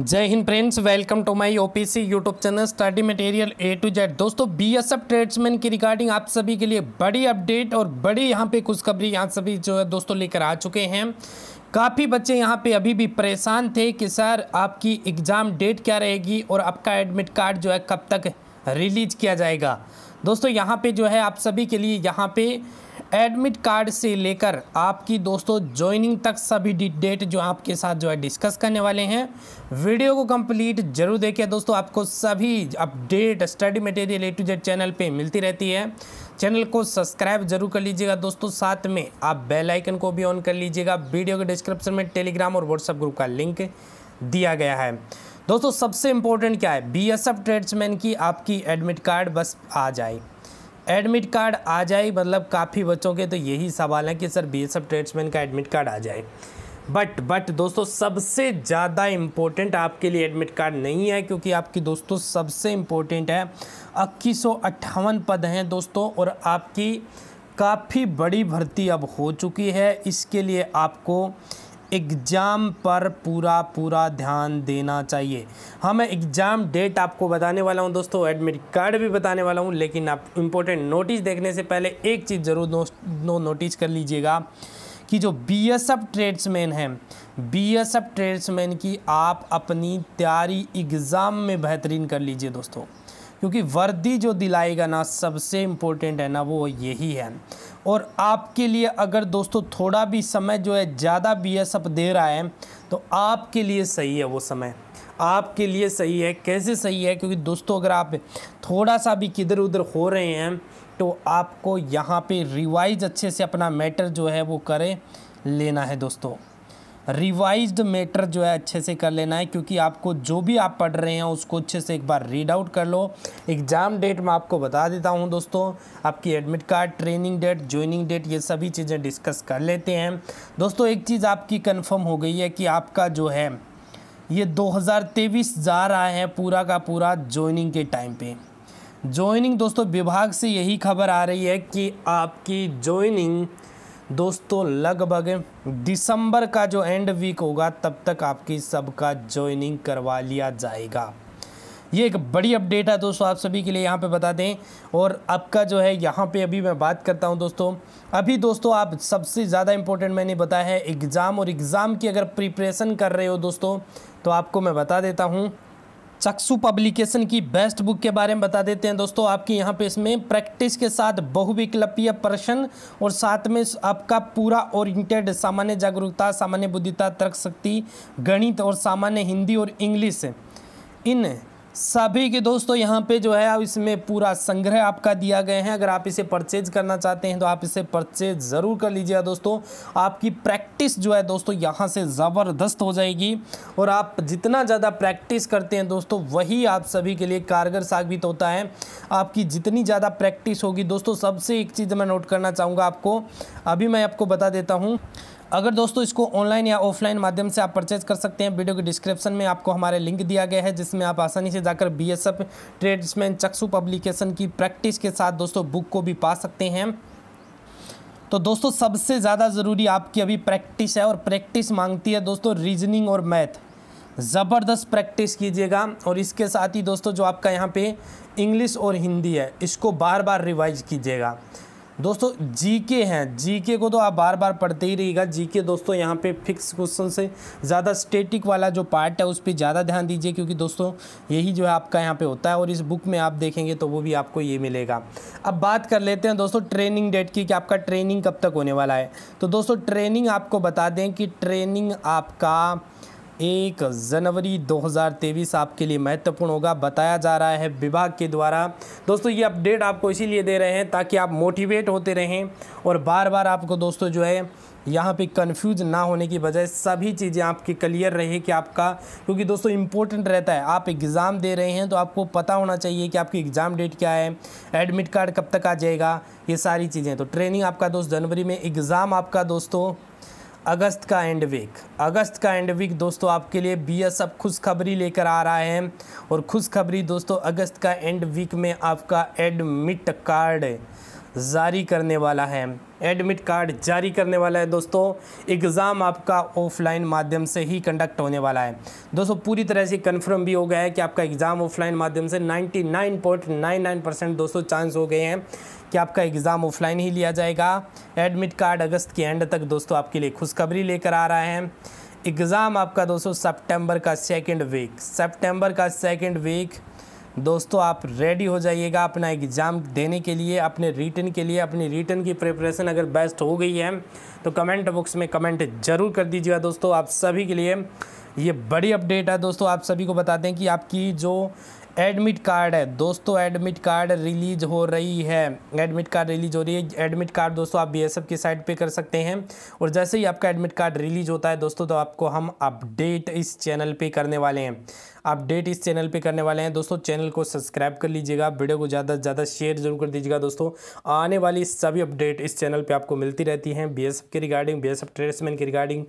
जय हिंद friends welcome to my OPC YouTube channel study material A to Z दोस्तों BSF tradesman की regarding आप सभी के लिए बड़ी अपडेट और बड़ी यहाँ पे खुशखबरी यहां सभी जो है दोस्तों लेकर आ चुके हैं काफ़ी बच्चे यहाँ पे अभी भी परेशान थे कि सर आपकी एग्ज़ाम डेट क्या रहेगी और आपका एडमिट कार्ड जो है कब तक रिलीज किया जाएगा दोस्तों यहाँ पर जो है आप सभी के लिए यहाँ पर एडमिट कार्ड से लेकर आपकी दोस्तों ज्वाइनिंग तक सभी डेट जो आपके साथ जो है डिस्कस करने वाले हैं वीडियो को कंप्लीट जरूर देखिए दोस्तों आपको सभी update study material A to Z channel पे मिलती रहती है चैनल को सब्सक्राइब जरूर कर लीजिएगा दोस्तों साथ में आप बेल आइकन को भी ऑन कर लीजिएगा वीडियो के डिस्क्रिप्शन में टेलीग्राम और व्हाट्सएप ग्रुप का लिंक दिया गया है दोस्तों सबसे इम्पोर्टेंट क्या है बी एस एफ ट्रेड्समैन की आपकी एडमिट कार्ड बस आ जाए एडमिट कार्ड आ जाए मतलब काफ़ी बच्चों के तो यही सवाल है कि sir B S F tradesman का एडमिट कार्ड आ जाए बट बट दोस्तों सबसे ज़्यादा इम्पोर्टेंट आपके लिए एडमिट कार्ड नहीं है क्योंकि आपकी दोस्तों सबसे इम्पोर्टेंट है इक्कीस पद हैं दोस्तों और आपकी काफ़ी बड़ी भर्ती अब हो चुकी है इसके लिए आपको एग्ज़ाम पर पूरा पूरा ध्यान देना चाहिए हाँ मैं एग्ज़ाम डेट आपको बताने वाला हूँ दोस्तों एडमिट कार्ड भी बताने वाला हूँ लेकिन आप इम्पोर्टेंट नोटिस देखने से पहले एक चीज़ ज़रूर नो, नो नोटिस कर लीजिएगा कि जो बी एस एफ ट्रेड्समैन हैं बी एस एफ ट्रेड्समैन की आप अपनी तैयारी एग्ज़ाम में बेहतरीन कर लीजिए दोस्तों क्योंकि वर्दी जो दिलाएगा ना सबसे इम्पोर्टेंट है ना वो यही है और आपके लिए अगर दोस्तों थोड़ा भी समय जो है ज़्यादा बी एस एफ दे रहा है तो आपके लिए सही है वो समय आपके लिए सही है कैसे सही है क्योंकि दोस्तों अगर आप थोड़ा सा भी किधर उधर हो रहे हैं तो आपको यहाँ पे रिवाइज अच्छे से अपना मैटर जो है वो करें लेना है दोस्तों रिवाइज्ड मैटर जो है अच्छे से कर लेना है क्योंकि आपको जो भी आप पढ़ रहे हैं उसको अच्छे से एक बार रीड आउट कर लो एग्ज़ाम डेट मैं आपको बता देता हूं दोस्तों आपकी admit card training date joining date ये सभी चीज़ें डिस्कस कर लेते हैं दोस्तों एक चीज़ आपकी कन्फर्म हो गई है कि आपका जो है ये दो जा रहा है पूरा का पूरा ज्वाइनिंग के टाइम पर ज्वाइनिंग दोस्तों विभाग से यही खबर आ रही है कि आपकी ज्वाइनिंग दोस्तों लगभग दिसंबर का जो एंड वीक होगा तब तक आपकी सबका ज्वाइनिंग करवा लिया जाएगा ये एक बड़ी अपडेट है दोस्तों आप सभी के लिए यहाँ पे बता दें और आपका जो है यहाँ पे अभी मैं बात करता हूँ दोस्तों अभी दोस्तों आप सबसे ज़्यादा इम्पोर्टेंट मैंने बताया है एग्ज़ाम और एग्ज़ाम की अगर प्रिपरेशन कर रहे हो दोस्तों तो आपको मैं बता देता हूँ चक्षु पब्लिकेशन की बेस्ट बुक के बारे में बता देते हैं दोस्तों आपकी यहाँ पे इसमें प्रैक्टिस के साथ बहुविकल्पीय प्रश्न और साथ में आपका पूरा ओरिएंटेड सामान्य जागरूकता सामान्य बुद्धिता तर्क शक्ति गणित और सामान्य हिंदी और इंग्लिश इन सभी के दोस्तों यहाँ पे जो है इसमें पूरा संग्रह आपका दिया गया है अगर आप इसे परचेज करना चाहते हैं तो आप इसे परचेज ज़रूर कर लीजिएगा दोस्तों आपकी प्रैक्टिस जो है दोस्तों यहाँ से ज़बरदस्त हो जाएगी और आप जितना ज़्यादा प्रैक्टिस करते हैं दोस्तों वही आप सभी के लिए कारगर साबित होता है आपकी जितनी ज़्यादा प्रैक्टिस होगी दोस्तों सबसे एक चीज़ मैं नोट करना चाहूँगा आपको अभी मैं आपको बता देता हूँ अगर दोस्तों इसको ऑनलाइन या ऑफलाइन माध्यम से आप परचेज कर सकते हैं वीडियो के डिस्क्रिप्शन में आपको हमारे लिंक दिया गया है जिसमें आप आसानी से जाकर B S F tradesman Chaksu publication की प्रैक्टिस के साथ दोस्तों बुक को भी पा सकते हैं तो दोस्तों सबसे ज़्यादा ज़रूरी आपकी अभी प्रैक्टिस है और प्रैक्टिस मांगती है दोस्तों रीजनिंग और मैथ ज़बरदस्त प्रैक्टिस कीजिएगा और इसके साथ ही दोस्तों जो आपका यहाँ पे इंग्लिश और हिंदी है इसको बार बार रिवाइज कीजिएगा दोस्तों जीके हैं जीके को तो आप बार बार पढ़ते ही रहिएगा जीके दोस्तों यहाँ पे फिक्स क्वेश्चन से ज़्यादा स्टेटिक वाला जो पार्ट है उस पर ज़्यादा ध्यान दीजिए क्योंकि दोस्तों यही जो है आपका यहाँ पे होता है और इस बुक में आप देखेंगे तो वो भी आपको ये मिलेगा अब बात कर लेते हैं दोस्तों ट्रेनिंग डेट की कि आपका ट्रेनिंग कब तक होने वाला है तो दोस्तों ट्रेनिंग आपको बता दें कि ट्रेनिंग आपका एक जनवरी 2023 आपके लिए महत्वपूर्ण होगा बताया जा रहा है विभाग के द्वारा दोस्तों ये अपडेट आपको इसीलिए दे रहे हैं ताकि आप मोटिवेट होते रहें और बार बार आपको दोस्तों जो है यहाँ पे कंफ्यूज ना होने की बजाय सभी चीज़ें आपकी क्लियर रहे कि आपका क्योंकि दोस्तों इम्पोर्टेंट रहता है आप एग्ज़ाम दे रहे हैं तो आपको पता होना चाहिए कि आपकी एग्ज़ाम डेट क्या है एडमिट कार्ड कब तक आ जाएगा ये सारी चीज़ें तो ट्रेनिंग आपका दोस्त जनवरी में एग्ज़ाम आपका दोस्तों अगस्त का एंड वीक अगस्त का एंड वीक दोस्तों आपके लिए बी एस अब खुशखबरी लेकर आ रहा है और खुशखबरी दोस्तों अगस्त का एंड वीक में आपका एडमिट कार्ड जारी करने वाला है एडमिट कार्ड जारी करने वाला है दोस्तों एग्ज़ाम आपका ऑफलाइन माध्यम से ही कंडक्ट होने वाला है दोस्तों पूरी तरह से कंफर्म भी हो गया है कि आपका एग्ज़ाम ऑफलाइन माध्यम से 99.99 परसेंट दोस्तों चांस हो गए हैं कि आपका एग्ज़ाम ऑफलाइन ही लिया जाएगा एडमिट कार्ड अगस्त के एंड तक दोस्तों आपके लिए खुशखबरी लेकर आ रहा है एग्ज़ाम आपका दोस्तों सितंबर का सेकंड वीक सितंबर का सेकंड वीक दोस्तों आप रेडी हो जाइएगा अपना एग्ज़ाम देने के लिए अपने रिटर्न के लिए अपनी रिटर्न की प्रिपरेशन अगर बेस्ट हो गई है तो कमेंट बॉक्स में कमेंट जरूर कर दीजिएगा दोस्तों आप सभी के लिए ये बड़ी अपडेट है दोस्तों आप सभी को बता दें कि आपकी जो एडमिट कार्ड है दोस्तों एडमिट कार्ड रिलीज हो रही है एडमिट कार्ड रिलीज हो रही है एडमिट कार्ड दोस्तों आप बीएसएफ की साइट पे कर सकते हैं और जैसे ही आपका एडमिट कार्ड रिलीज होता है दोस्तों तो आपको हम अपडेट इस चैनल पे करने वाले हैं अपडेट इस चैनल पे करने वाले हैं दोस्तों चैनल को सब्सक्राइब कर लीजिएगा वीडियो को ज़्यादा से ज़्यादा शेयर जरूर कर दीजिएगा दोस्तों आने वाली सभी अपडेट इस चैनल पे आपको मिलती रहती हैं बीएसएफ के रिगार्डिंग बीएसएफ ट्रेड्समैन के रिगार्डिंग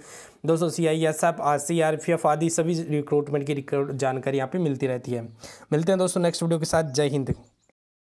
दोस्तों C I S F R C R P F आदि सभी रिक्रूटमेंट की जानकारी यहाँ पर मिलती रहती है मिलते हैं दोस्तों नेक्स्ट वीडियो के साथ जय हिंद